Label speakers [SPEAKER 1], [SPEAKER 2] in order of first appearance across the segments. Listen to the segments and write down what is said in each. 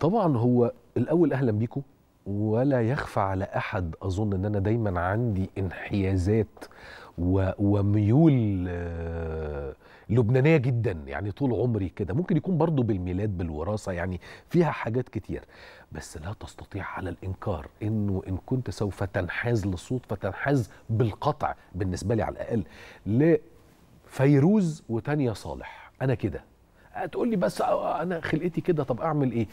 [SPEAKER 1] طبعا هو الاول اهلا بيكم ولا يخفى على احد اظن ان انا دايما عندي انحيازات و... وميول آه، لبنانيه جدا يعني طول عمري كده ممكن يكون برضو بالميلاد بالوراثه يعني فيها حاجات كتير بس لا تستطيع على الانكار انه ان كنت سوف تنحاز للصوت فتنحاز بالقطع بالنسبه لي على الاقل لفيروز وتانيا صالح انا كده هتقول لي بس آه، آه، انا خلقتي كده طب اعمل ايه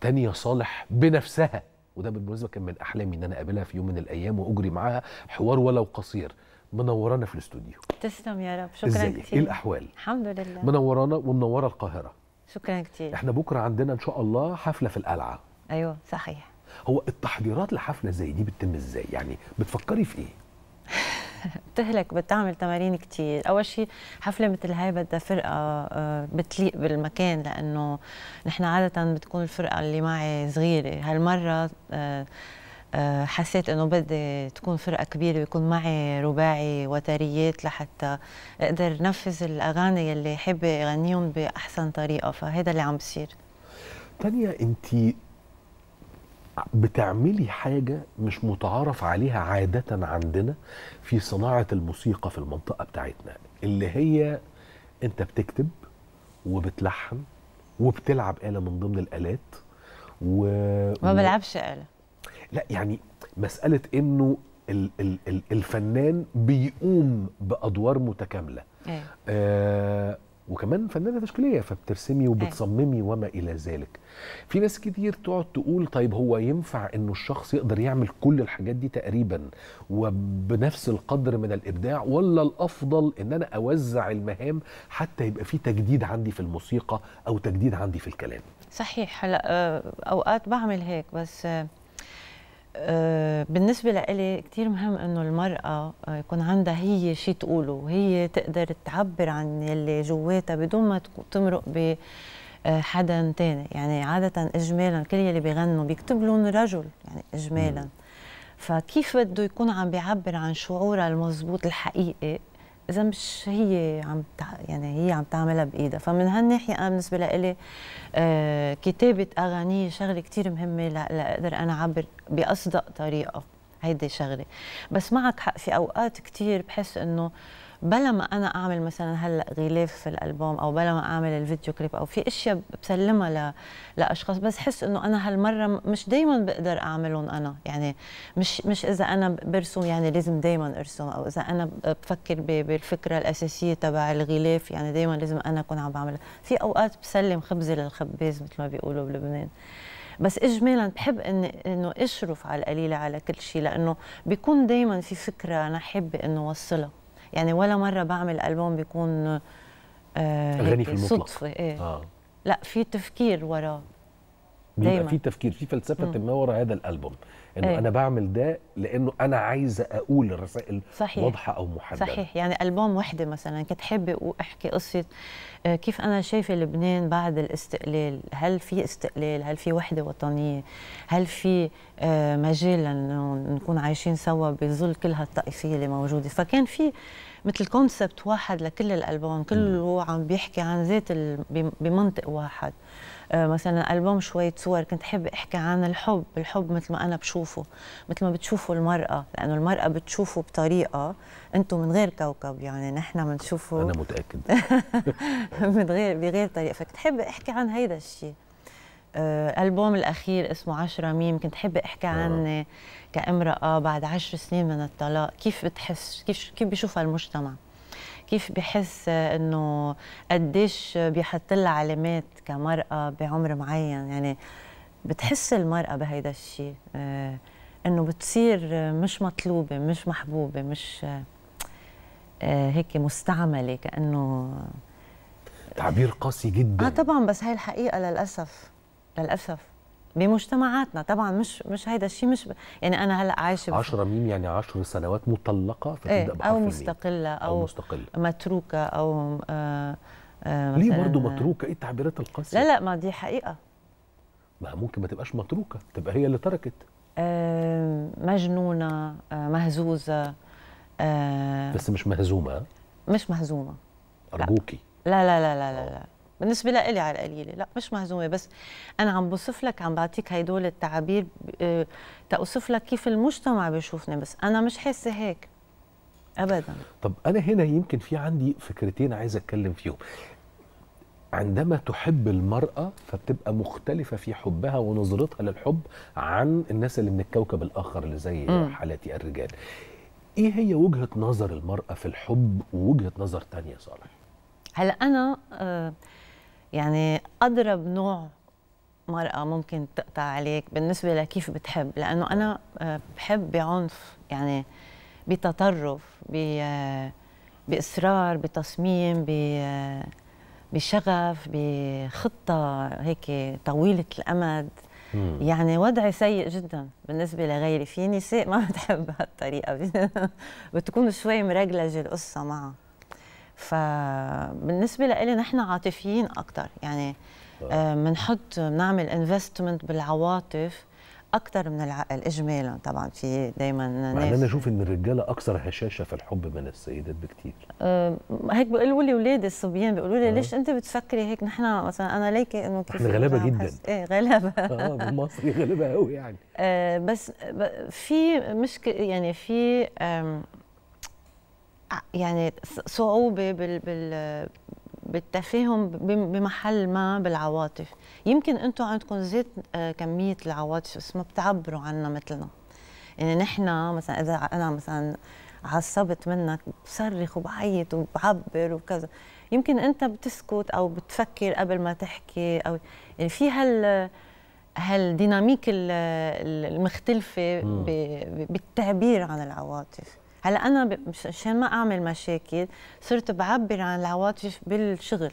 [SPEAKER 1] تانية صالح بنفسها وده بالمناسبه كان من احلامي ان انا اقابلها في يوم من الايام واجري معاها حوار ولو قصير منورانا في الاستوديو
[SPEAKER 2] تسلم يا رب شكرا إزاي؟ إيه كتير ايه الاحوال الحمد لله
[SPEAKER 1] منورانا ومنوره القاهره
[SPEAKER 2] شكرا كتير احنا
[SPEAKER 1] بكره عندنا ان شاء الله حفله في القلعه
[SPEAKER 2] ايوه صحيح
[SPEAKER 1] هو التحضيرات لحفله زي دي بتتم ازاي يعني بتفكري في ايه
[SPEAKER 2] بتهلك بتعمل تمارين كتير اول شيء حفله مثل هاي بدها فرقه آه، بتليق بالمكان لانه نحن عاده بتكون الفرقه اللي معي صغيره هالمره آه، آه، حسيت انه بدي تكون فرقه كبيره ويكون معي رباعي وتريات لحتى اقدر نفذ الاغاني اللي حابه اغنيهم باحسن طريقه فهذا اللي عم بصير
[SPEAKER 1] تانيا انت بتعملي حاجة مش متعارف عليها عادة عندنا في صناعة الموسيقى في المنطقة بتاعتنا اللي هي انت بتكتب وبتلحن وبتلعب آلة من ضمن الآلات و... ما
[SPEAKER 2] بلعبش آلة
[SPEAKER 1] لا يعني مسألة انه ال ال ال الفنان بيقوم بأدوار متكاملة أيه. آه وكمان فنانه تشكيليه فبترسمي وبتصممي وما الى ذلك في ناس كتير تقعد تقول طيب هو ينفع انه الشخص يقدر يعمل كل الحاجات دي تقريبا وبنفس القدر من الابداع ولا الافضل ان انا اوزع المهام حتى يبقى في تجديد عندي في الموسيقى او تجديد عندي في الكلام
[SPEAKER 2] صحيح هلا آه، اوقات بعمل هيك بس آه، آه، بالنسبة لإلي كثير مهم إنه المرأة آه، يكون عندها هي شيء تقوله وهي تقدر تعبر عن اللي جواتها بدون ما تمرق ب آه، حدا تاني يعني عادة إجمالا كل يلي بيغنوا بيكتب لهم رجل يعني إجمالا فكيف بده يكون عم بيعبر عن شعورها المضبوط الحقيقي اذا مش هي عم يعني هي عم تعملها بايدها فمن هالناحيه انا بالنسبه لي آه كتابه اغاني شغله كثير مهمه لاقدر انا اعبر باصدق طريقه هيدي شغله بس معك حق في اوقات كثير بحس انه بلا ما انا اعمل مثلا هلا غلاف في الالبوم او بلا ما اعمل الفيديو كليب او في اشياء بسلمها ل... لاشخاص بس حس انه انا هالمره مش دائما بقدر اعملهم انا يعني مش مش اذا انا برسم يعني لازم دائما ارسم او اذا انا بفكر ب... بالفكره الاساسيه تبع الغلاف يعني دائما لازم انا اكون عم بعملها في اوقات بسلم خبزه للخباز مثل ما بيقولوا بلبنان بس اجمالا بحب ان انه اشرف على القليله على كل شيء لانه بيكون دائما في فكره انا حابه انه اوصلها يعني ولا مره بعمل البوم بيكون آه اغاني في المطلق صدفه ايه آه. لا في تفكير وراه
[SPEAKER 1] بيبقى في تفكير في فلسفه ما وراء هذا الالبوم انه ايه؟ انا بعمل ده لانه انا عايزه اقول الرسائل صحيح. واضحه او محدده صحيح
[SPEAKER 2] يعني البوم وحده مثلا كنت حابه احكي قصه آه، كيف انا شايفه لبنان بعد الاستقلال هل في استقلال هل في وحده وطنيه هل في آه، مجال انه نكون عايشين سوا بظل كل هالطائفيه اللي موجوده فكان في مثل كونسبت واحد لكل الالبوم كله عم بيحكي عن ذات بمنطق واحد آه، مثلا البوم شويه صور كنت حب احكي عن الحب الحب مثل ما انا بشوفه مثل ما بتشوفوا المراه لانه المراه بتشوفه بطريقه انتم من غير كوكب يعني نحن بنشوفه انا متاكد من غير بغير طريقه فكنت حب احكي عن هيدا الشيء آه، البوم الاخير اسمه 10 ميم كنت حابه احكي عن آه. كامراه بعد 10 سنين من الطلاق كيف بتحس كيف كيف بيشوفها المجتمع كيف بحس انه قديش بيحط لها علامات كمراه بعمر معين يعني بتحس المراه بهيدا الشيء آه، انه بتصير مش مطلوبه مش محبوبه مش آه، هيك مستعمله كانه
[SPEAKER 1] تعبير قاسي جدا اه
[SPEAKER 2] طبعا بس هي الحقيقه للاسف للاسف بمجتمعاتنا طبعا مش مش هيدا الشيء مش ب... يعني انا هلا عايشه 10
[SPEAKER 1] ميم يعني 10 سنوات مطلقه فتبدا ايه
[SPEAKER 2] او مستقله او, أو مستقلة. متروكه او آه آه ليه برضه آه. متروكه ايه التعبيرات القاسيه لا لا ما دي حقيقه
[SPEAKER 1] ما ممكن ما تبقاش متروكه تبقى هي اللي تركت
[SPEAKER 2] آه مجنونه آه مهزوزه آه بس
[SPEAKER 1] مش مهزومه
[SPEAKER 2] مش مهزومه ارجوكي لا لا لا لا لا, لا. بالنسبه لإلي على القليله لا مش مهزومه بس انا عم بوصف لك عم بعطيك هدول التعابير آه، تأوصف لك كيف المجتمع بيشوفني بس انا مش حاسه هيك
[SPEAKER 1] ابدا طب انا هنا يمكن في عندي فكرتين عايز اتكلم فيهم عندما تحب المرأة فبتبقى مختلفة في حبها ونظرتها للحب عن الناس اللي من الكوكب الآخر اللي زي م. حالتي الرجال إيه هي وجهة نظر المرأة في الحب ووجهة نظر تانية صالح؟
[SPEAKER 2] هلا أنا آه يعني أضرب نوع مرأة ممكن تقطع عليك بالنسبة لكيف بتحب لأنه أنا آه، بحب بعنف يعني بتطرف آه، بإصرار بتصميم آه، بشغف بخطة هيك طويلة الأمد يعني وضعي سيء جدا بالنسبة لغيري في نساء ما بتحب هالطريقة بتكون شوي مرجلجة القصة معها فبالنسبه لإلي نحن عاطفيين اكثر يعني بنحط بنعمل انفستمنت بالعواطف اكثر من العقل اجمالا طبعا في دائما ناس انا
[SPEAKER 1] اشوف ان الرجاله اكثر هشاشه في الحب من السيدات بكثير
[SPEAKER 2] آه، هيك بيقولوا لي اولادي الصبيان بيقولوا لي آه. ليش انت بتفكري هيك نحن مثلا انا ليك انه كيف احنا غلابه جدا ايه غلابه اه, آه، بالمصري
[SPEAKER 1] غلابه قوي يعني
[SPEAKER 2] بس في مشكله يعني في يعني صعوبه بال, بال بالتفاهم بمحل ما بالعواطف يمكن انتم عندكم زيت آه، كميه العواطف بس ما بتعبروا عنا مثلنا يعني نحن مثلا اذا انا مثلا عصبت منك بصرخ وبعيط وبعبر وكذا يمكن انت بتسكت او بتفكر قبل ما تحكي او يعني في هال هالديناميك المختلفه بالتعبير عن العواطف هلا انا عشان ما اعمل مشاكل صرت بعبر عن العواطف بالشغل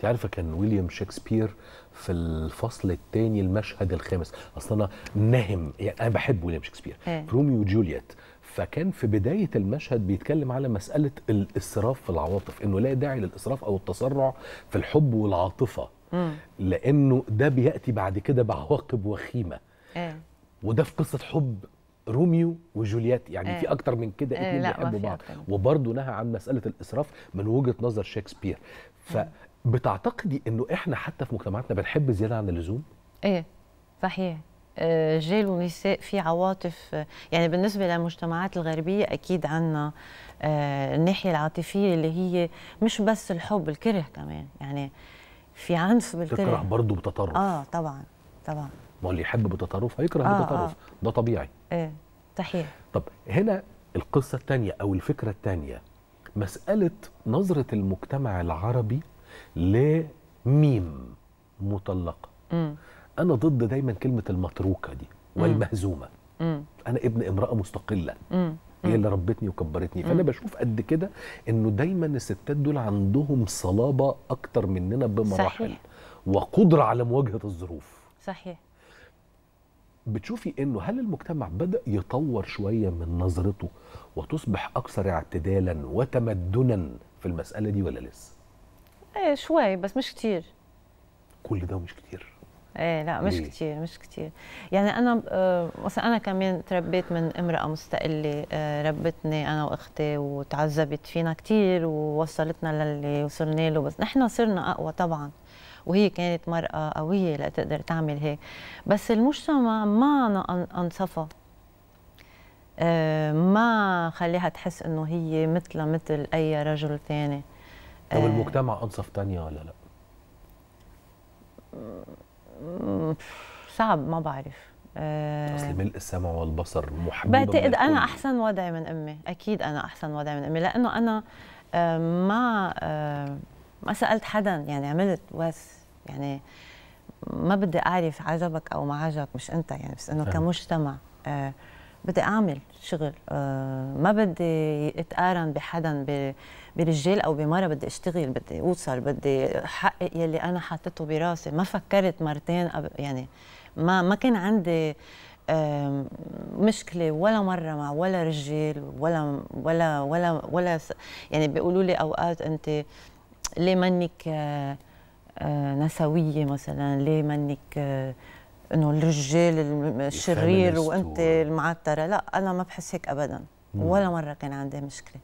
[SPEAKER 1] تعرف كان ويليام شكسبير في الفصل الثاني المشهد الخامس اصلا انا نهم يعني انا بحب ويليام شكسبير ايه؟ روميو وجولييت فكان في بدايه المشهد بيتكلم على مساله الاسراف في العواطف انه لا داعي للاسراف او التسرع في الحب والعاطفه مم. لانه ده بياتي بعد كده بعواقب وخيمه ايه؟ وده في قصه حب روميو وجولييت يعني آه. في اكتر من كده آه، اتنين آه بيحبوا بعض وبرضه نهى عن مساله الاسراف من وجهه نظر شكسبير فبتعتقدي آه. انه احنا حتى في مجتمعاتنا بنحب زياده عن اللزوم
[SPEAKER 2] ايه صحيح رجال آه، ونساء في عواطف يعني بالنسبه للمجتمعات الغربيه اكيد عندنا الناحيه العاطفيه اللي هي مش بس الحب الكره كمان يعني في عنف بالكره تكره برضه
[SPEAKER 1] بتطرف اه
[SPEAKER 2] طبعا طبعا
[SPEAKER 1] ما هو اللي يحب بالتطرف هيكره آه, آه. بتطرف آه. ده طبيعي ايه صحيح طب هنا القصه الثانيه او الفكره الثانيه مساله نظره المجتمع العربي لميم مطلقه مم. انا ضد دايما كلمه المتروكه دي والمهزومه مم. انا ابن امراه مستقله مم. هي اللي ربتني وكبرتني فانا بشوف قد كده انه دايما الستات دول عندهم صلابه اكتر مننا بمراحل صحيح. وقدره على مواجهه الظروف صحيح بتشوفي انه هل المجتمع بدا يطور شويه من نظرته وتصبح اكثر اعتدالا وتمدنا في المساله دي ولا لسه
[SPEAKER 2] ايه شوي بس مش كتير كل ده مش كتير ايه لا مش إيه؟ كتير مش كتير يعني انا آه، مثلا انا كمان تربيت من امراه مستقله آه، ربتني انا واختي وتعذبت فينا كتير ووصلتنا للي وصلنا له بس نحن صرنا اقوى طبعا وهي كانت مرأة قوية لتقدر تعمل هيك بس المجتمع ما أنصفها آه، ما خليها تحس انه هي مثلها مثل اي رجل
[SPEAKER 1] ثاني طب آه، المجتمع انصف تانية ولا لا؟
[SPEAKER 2] صعب ما بعرف آه، اصل
[SPEAKER 1] ملء السمع والبصر محبوب بعتقد انا
[SPEAKER 2] احسن وضعي من امي اكيد انا احسن وضعي من امي لانه انا ما ما سالت حدا يعني عملت بس يعني ما بدي اعرف عجبك او ما عجبك مش انت يعني بس انه كمجتمع آه بدي اعمل شغل آه ما بدي اتقارن بحدا برجال او بمره بدي اشتغل بدي اوصل بدي احقق يلي انا حاطته براسي ما فكرت مرتين يعني ما ما كان عندي مشكله ولا مره مع ولا رجال ولا ولا ولا ولا يعني بيقولوا لي اوقات انت ليه منك آه، آه، نسويه مثلا ليه منك آه، انه الرجال الشرير وانت المعتره لا انا ما بحس هيك ابدا ولا مره كان عندي مشكله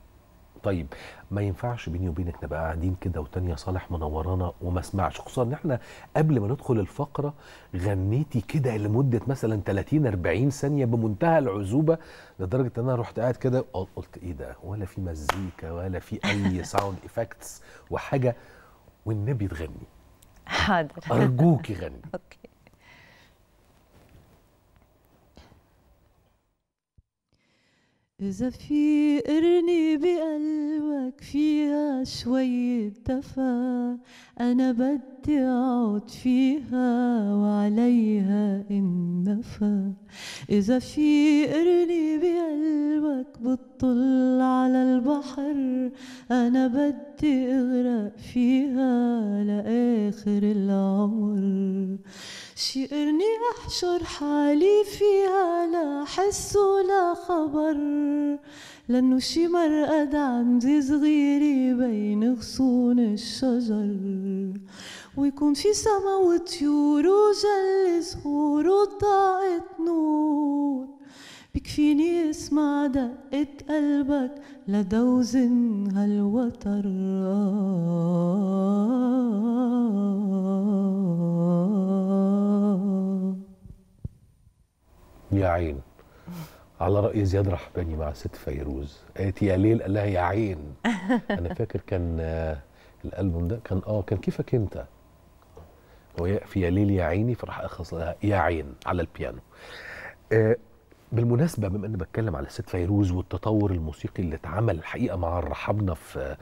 [SPEAKER 1] طيب ما ينفعش بيني وبينك نبقى قاعدين كده وتانية صالح منورانا وما اسمعش خصوصا ان احنا قبل ما ندخل الفقره غنيتي كده لمده مثلا 30 40 ثانيه بمنتهى العزوبه لدرجه ان انا رحت قاعد كده قلت ايه ده ولا في مزيكا ولا في اي ساوند افكتس وحاجه والنبي تغني
[SPEAKER 2] حاضر ارجوكي
[SPEAKER 1] غني اوكي
[SPEAKER 2] إذا في قرني بقلبك فيها شوية دفا أنا بدي تقعد فيها وعليها النفا إذا في قرني بقلبك بتطل على البحر أنا بدي أغرق فيها لآخر العمر شي قرني أحشر حالي فيها لا حس ولا خبر لأنه شي مرقد عندي صغيري بين غصون الشجر ويكون في سما وطيور وجل زهور وطاقة نور بكفيني اسمع دقة قلبك لدوزن هالوتر
[SPEAKER 1] يا عين على رأي زياد رحباني مع ست فيروز قالت يا ليل قال لها يا عين أنا فاكر كان آه، الألبوم ده كان آه كان كيفك أنت في يا ليل يا عيني فراح اخلص لها يا عين على البيانو آه، بالمناسبه بما اني بتكلم على الست فيروز والتطور الموسيقي اللي اتعمل الحقيقه مع رحبنا في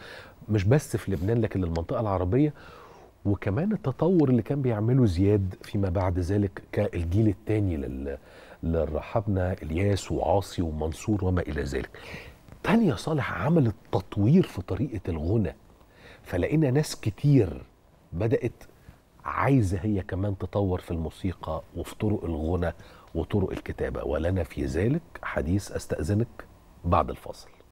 [SPEAKER 1] مش بس في لبنان لكن المنطقه العربيه وكمان التطور اللي كان بيعمله زياد فيما بعد ذلك كالجيل الثاني لل للرحبنا الياس وعاصي ومنصور وما الى ذلك تانيا صالح عملت تطوير في طريقه الغنى فلقينا ناس كتير بدات عايزه هي كمان تطور في الموسيقى وفي طرق الغنى وطرق الكتابه ولنا في ذلك حديث استاذنك بعد الفاصل